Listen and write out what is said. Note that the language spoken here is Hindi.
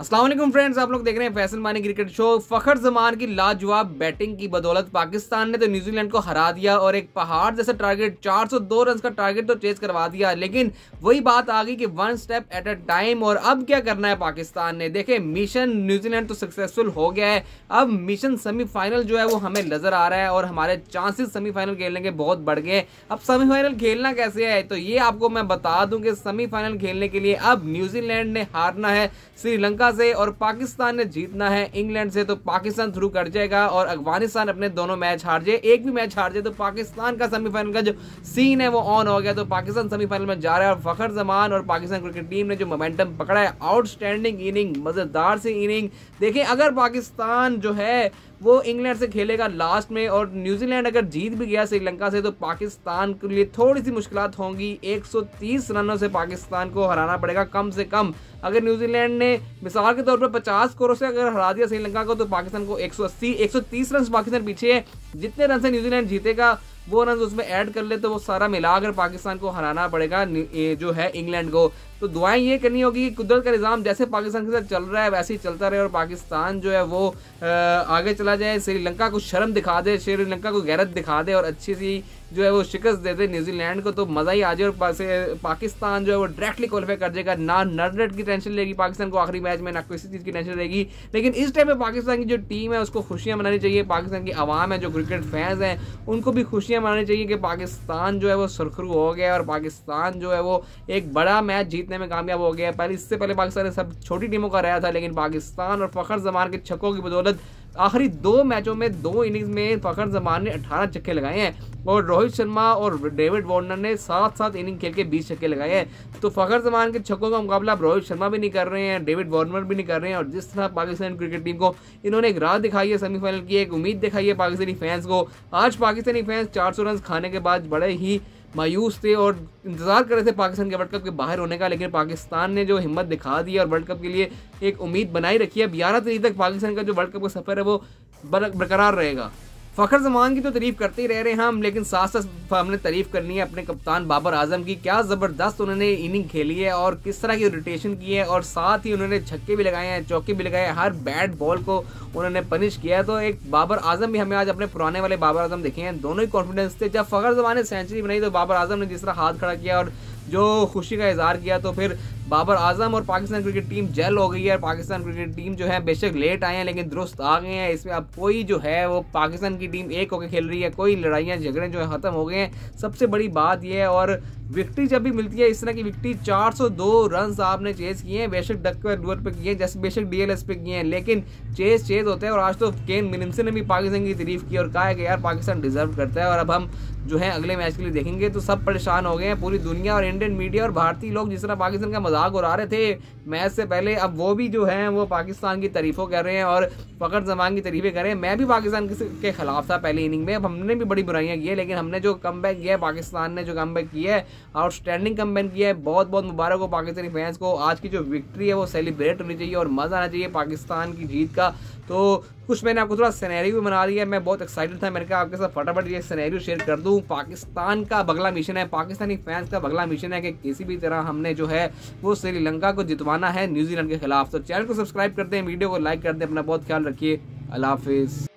असलम फ्रेंड्स आप लोग देख रहे हैं फैसल मानी क्रिकेट शो फखर जमान की लाजवाब बैटिंग की बदौलत पाकिस्तान ने तो न्यूजीलैंड को हरा दिया और एक पहाड़ जैसा टारगेट 402 रन का टारगेट तो चेज करवा दिया लेकिन वही बात आ गई कि one step at a time और अब क्या करना है पाकिस्तान ने देखे मिशन न्यूजीलैंड तो सक्सेसफुल हो गया है अब मिशन सेमीफाइनल जो है वो हमें नजर आ रहा है और हमारे चांसेस सेमीफाइनल खेलने के बहुत बढ़ गए अब सेमीफाइनल खेलना कैसे है तो ये आपको मैं बता दूं कि सेमीफाइनल खेलने के लिए अब न्यूजीलैंड ने हारना है श्रीलंका अफ्रीका से और पाकिस्तान ने जीतना है इंग्लैंड से तो पाकिस्तान थ्रू कर जाएगा और अफगानिस्तान अपने दोनों मैच हार जाए एक भी मैच हार जाए तो पाकिस्तान का सेमीफाइनल का जो सीन है वो ऑन हो गया तो पाकिस्तान सेमीफाइनल में जा रहा है और फखर जमान और पाकिस्तान क्रिकेट टीम ने जो मोमेंटम पकड़ा है आउटस्टैंडिंग इनिंग मज़ेदार सी इनिंग देखें अगर पाकिस्तान जो है वो इंग्लैंड से खेलेगा लास्ट में और न्यूजीलैंड अगर जीत भी गया श्रीलंका से तो पाकिस्तान के लिए थोड़ी सी मुश्किल होंगी 130 रनों से पाकिस्तान को हराना पड़ेगा कम से कम अगर न्यूजीलैंड ने मिसाल के तौर पर 50 करोड़ से अगर हरा दिया श्रीलंका को तो पाकिस्तान को 180 130 रन पाकिस्तान पीछे है जितने रन से न्यूजीलैंड जीतेगा वो रन उसमें ऐड कर ले तो वो सारा मिलाकर पाकिस्तान को हराना पड़ेगा जो है इंग्लैंड को तो दुआएं ये करनी होगी कि कुदरत का निज़ाम जैसे पाकिस्तान के साथ चल रहा है वैसे ही चलता रहे और पाकिस्तान जो है वो आगे चला जाए श्रीलंका को शर्म दिखा दे श्रीलंका को गैरत दिखा दे और अच्छी सी जो है वो शिकस्त दे दे न्यूजीलैंड को तो मज़ा ही आ जाए और पाकिस्तान जो है वो डायरेक्टली क्वालिफाई कर जाएगा ना नट की टेंशन लेगी पाकिस्तान को आखिरी मैच में ना किसी चीज़ की टेंशन रहेगी लेकिन इस टाइम में पाकिस्तान की जो टीम है उसको खुशियाँ मनानी चाहिए पाकिस्तान की आवाम है जो क्रिकेट फैंस हैं उनको भी खुशियाँ ये माननी चाहिए कि पाकिस्तान जो है वो सुरखरू हो गया और पाकिस्तान जो है वो एक बड़ा मैच जीतने में कामयाब हो गया पहले इससे पहले पाकिस्तान सब छोटी टीमों का रहा था लेकिन पाकिस्तान और फ़खर जमान के छक्कों की बदौलत आखिरी दो मैचों में दो इनिंग्स में फखर जमान ने 18 छक्के लगाए हैं और रोहित शर्मा और डेविड वार्नर ने सात सात इनिंग खेल के बीस छक्के लगाए हैं तो फखर जमान के छक्कों का मुकाबला अब रोहित शर्मा भी नहीं कर रहे हैं डेविड वार्नर भी नहीं कर रहे हैं और जिस तरह पाकिस्तान क्रिकेट टीम को इन्होंने एक राह दिखाई है सेमीफाइनल की एक उम्मीद दिखाई है पाकिस्तानी फैंस को आज पाकिस्तानी फैंस चार रन खाने के बाद बड़े ही मायूस थे और इंतज़ार कर रहे थे पाकिस्तान के वर्ल्ड कप के बाहर होने का लेकिन पाकिस्तान ने जो हिम्मत दिखा दी और वर्ल्ड कप के लिए एक उम्मीद बनाई रखी है ग्यारह तारीख तक पाकिस्तान का जो वर्ल्ड कप का सफ़र है वो बरकरार रहेगा फ़खर जमान की तो तारीफ करते ही रह रहे हैं हम लेकिन साथ साथ हमने तारीफ करनी है अपने कप्तान बाबर आजम की क्या ज़बरदस्त उन्होंने इनिंग खेली है और किस तरह की रोटेशन की है और साथ ही उन्होंने छक्के भी लगाए हैं चौके भी लगाए हैं हर बैट बॉल को उन्होंने पनिश किया है तो एक बाबर आजम भी हमें आज अपने पुराने वाले बाबर आजम देखे हैं दोनों ही कॉन्फिडेंस थे जब फ़खर जमान ने सेंचुरी बनाई तो बाबर आजम ने जिस तरह हाथ खड़ा किया और जो खुशी का इजहार किया तो फिर बाबर आजम और पाकिस्तान क्रिकेट टीम जेल हो गई है और पाकिस्तान क्रिकेट टीम जो है बेशक लेट आए हैं लेकिन दुरुस्त आ गए हैं इसमें अब कोई जो है वो पाकिस्तान की टीम एक होकर खेल रही है कोई लड़ाइयाँ झगड़े जो है ख़त्म हो गए हैं सबसे बड़ी बात यह है और विक्ट्री जब भी मिलती है इस तरह की विक्ट्री 402 रन आपने चेस किए हैं बेशक पर डुअर पे किए हैं जैसे बेशक डीएलएस पे किए हैं लेकिन चेस चेस होते हैं और आज तो केन मिनिमसन ने भी पाकिस्तान की तारीफ की और कहा है कि यार पाकिस्तान डिजर्व करता है और अब हम जो है अगले मैच के लिए देखेंगे तो सब परेशान हो गए हैं पूरी दुनिया और इंडियन मीडिया और भारतीय लोग जिस तरह पाकिस्तान का मजा मजाक उड़ा रहे थे मैच से पहले अब वो भी जो हैं वो पाकिस्तान की तारीफों कर रहे हैं और फकर जमान की तारीफें कर रहे हैं मैं भी पाकिस्तान के खिलाफ था पहले इनिंग में अब हमने भी बड़ी बुराइयाँ की है लेकिन हमने जो कम बैक किया है पाकिस्तान ने जो कम बैक किया है आउटस्टैंडिंग कम बैक किया है बहुत बहुत मुबारक हो पाकिस्तानी फैंस को आज की जो विक्ट्री है वो सेलिब्रेट होनी चाहिए और मज़ा आना चाहिए पाकिस्तान की जीत का तो कुछ मैंने आपको थोड़ा सिनेरियो भी बना लिया मैं बहुत एक्साइटेड था मैंने कहा आपके साथ फटाफट ये सिनेरियो शेयर कर दूँ पाकिस्तान का बगला मिशन है पाकिस्तानी फैंस का बगला मिशन है कि किसी भी तरह हमने जो है वो श्रीलंका को जितवाना है न्यूजीलैंड के खिलाफ तो चैनल को सब्सक्राइब करते हैं वीडियो को लाइक करते हैं अपना बहुत ख्याल रखिए अल्लाह हाफिज़